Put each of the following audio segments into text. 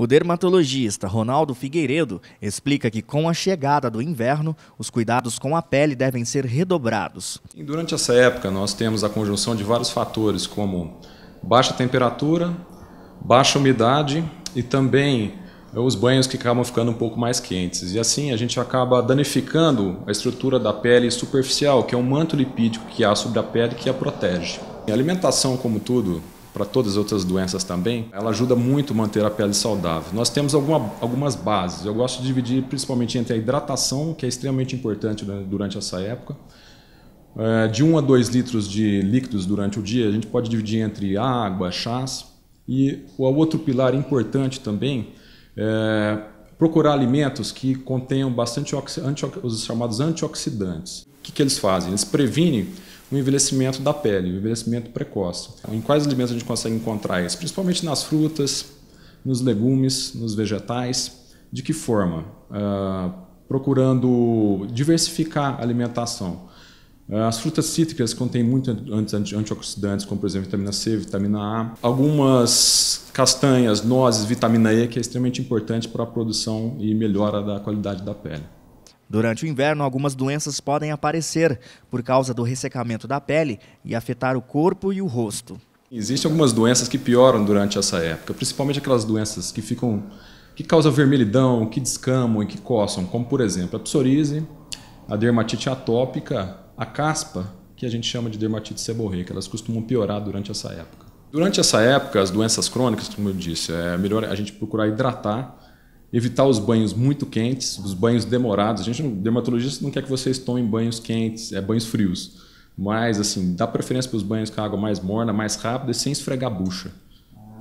O dermatologista Ronaldo Figueiredo explica que com a chegada do inverno, os cuidados com a pele devem ser redobrados. E durante essa época, nós temos a conjunção de vários fatores, como baixa temperatura, baixa umidade e também eh, os banhos que acabam ficando um pouco mais quentes. E assim a gente acaba danificando a estrutura da pele superficial, que é um manto lipídico que há sobre a pele que a protege. A alimentação, como tudo, para todas as outras doenças também, ela ajuda muito a manter a pele saudável. Nós temos alguma, algumas bases. Eu gosto de dividir principalmente entre a hidratação, que é extremamente importante durante essa época. É, de 1 a 2 litros de líquidos durante o dia, a gente pode dividir entre água, chás. E o outro pilar importante também é procurar alimentos que contenham bastante os chamados antioxidantes. O que, que eles fazem? Eles previnem o envelhecimento da pele, o envelhecimento precoce. Então, em quais alimentos a gente consegue encontrar isso? Principalmente nas frutas, nos legumes, nos vegetais. De que forma? Uh, procurando diversificar a alimentação. Ah, as frutas cítricas contêm muitos antioxidantes, como por exemplo vitamina C, vitamina A. Algumas castanhas, nozes, vitamina E, que é extremamente importante para a produção e melhora da qualidade da pele. Durante o inverno, algumas doenças podem aparecer por causa do ressecamento da pele e afetar o corpo e o rosto. Existem algumas doenças que pioram durante essa época, principalmente aquelas doenças que ficam que causam vermelhidão, que descamam e que coçam, como por exemplo a psoríase, a dermatite atópica, a caspa, que a gente chama de dermatite seborreica, elas costumam piorar durante essa época. Durante essa época, as doenças crônicas, como eu disse, é melhor a gente procurar hidratar evitar os banhos muito quentes, os banhos demorados. A gente, dermatologista, não quer que vocês tomem banhos quentes, é, banhos frios. Mas, assim, dá preferência para os banhos com água mais morna, mais rápida e sem esfregar a bucha.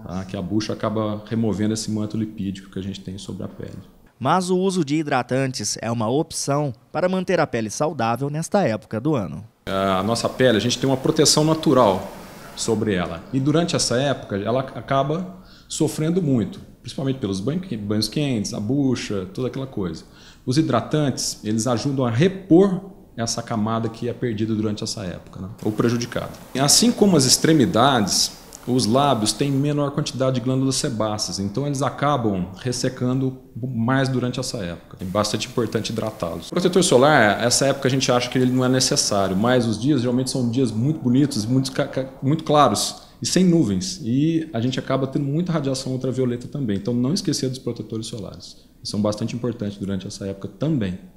Tá? Que a bucha acaba removendo esse manto lipídico que a gente tem sobre a pele. Mas o uso de hidratantes é uma opção para manter a pele saudável nesta época do ano. A nossa pele, a gente tem uma proteção natural sobre ela. E durante essa época, ela acaba sofrendo muito principalmente pelos banhos quentes, a bucha, toda aquela coisa. Os hidratantes, eles ajudam a repor essa camada que é perdida durante essa época, né? ou prejudicada. Assim como as extremidades, os lábios têm menor quantidade de glândulas sebáceas, então eles acabam ressecando mais durante essa época. É bastante importante hidratá-los. Protetor solar, essa época a gente acha que ele não é necessário, mas os dias geralmente são dias muito bonitos, muito, muito claros e sem nuvens. E a gente acaba tendo muita radiação ultravioleta também. Então não esquecer dos protetores solares. São bastante importantes durante essa época também.